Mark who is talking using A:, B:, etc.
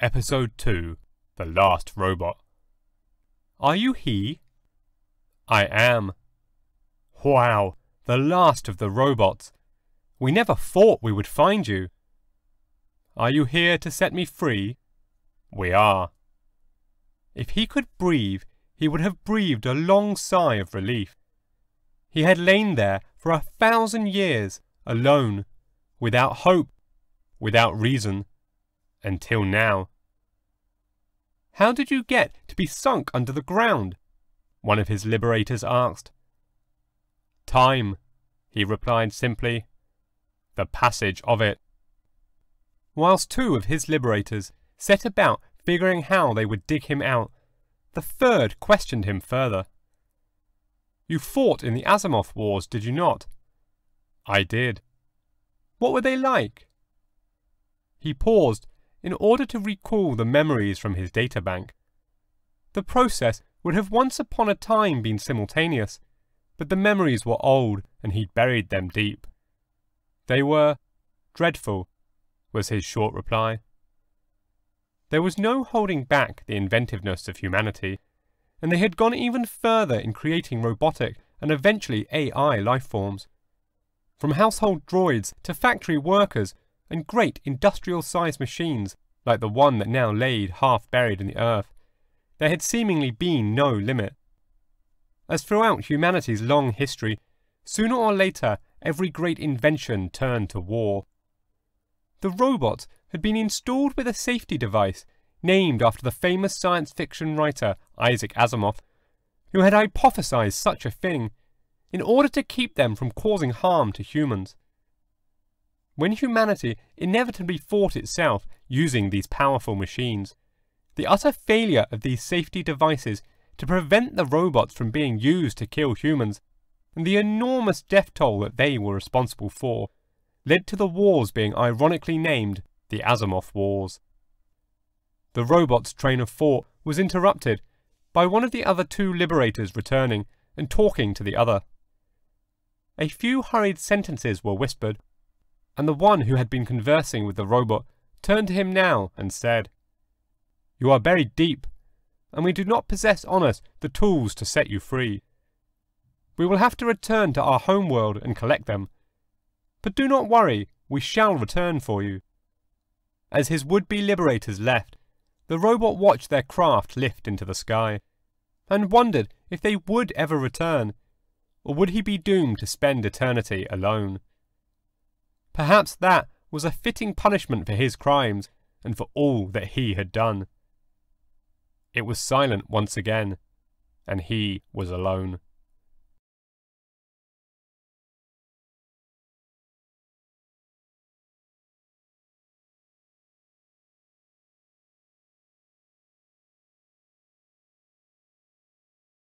A: Episode 2 The Last Robot. Are you he? I am. Wow, the last of the robots. We never thought we would find you. Are you here to set me free? We are. If he could breathe, he would have breathed a long sigh of relief. He had lain there for a thousand years, alone, without hope, without reason until now. How did you get to be sunk under the ground? One of his liberators asked. Time, he replied simply. The passage of it. Whilst two of his liberators set about figuring how they would dig him out, the third questioned him further. You fought in the Asimov Wars, did you not? I did. What were they like? He paused in order to recall the memories from his databank. The process would have once upon a time been simultaneous, but the memories were old and he'd buried them deep. They were dreadful, was his short reply. There was no holding back the inventiveness of humanity, and they had gone even further in creating robotic and eventually AI life forms. From household droids to factory workers and great industrial-sized machines like the one that now laid half buried in the earth. There had seemingly been no limit. As throughout humanity's long history, sooner or later every great invention turned to war. The robot had been installed with a safety device named after the famous science fiction writer Isaac Asimov, who had hypothesized such a thing in order to keep them from causing harm to humans when humanity inevitably fought itself using these powerful machines. The utter failure of these safety devices to prevent the robots from being used to kill humans, and the enormous death toll that they were responsible for, led to the wars being ironically named the Asimov Wars. The robot's train of thought was interrupted by one of the other two liberators returning and talking to the other. A few hurried sentences were whispered and the one who had been conversing with the robot turned to him now and said, You are buried deep, and we do not possess on us the tools to set you free. We will have to return to our home world and collect them. But do not worry, we shall return for you. As his would-be liberators left, the robot watched their craft lift into the sky, and wondered if they would ever return, or would he be doomed to spend eternity alone. Perhaps that was a fitting punishment for his crimes and for all that he had done. It was silent once again, and he was alone.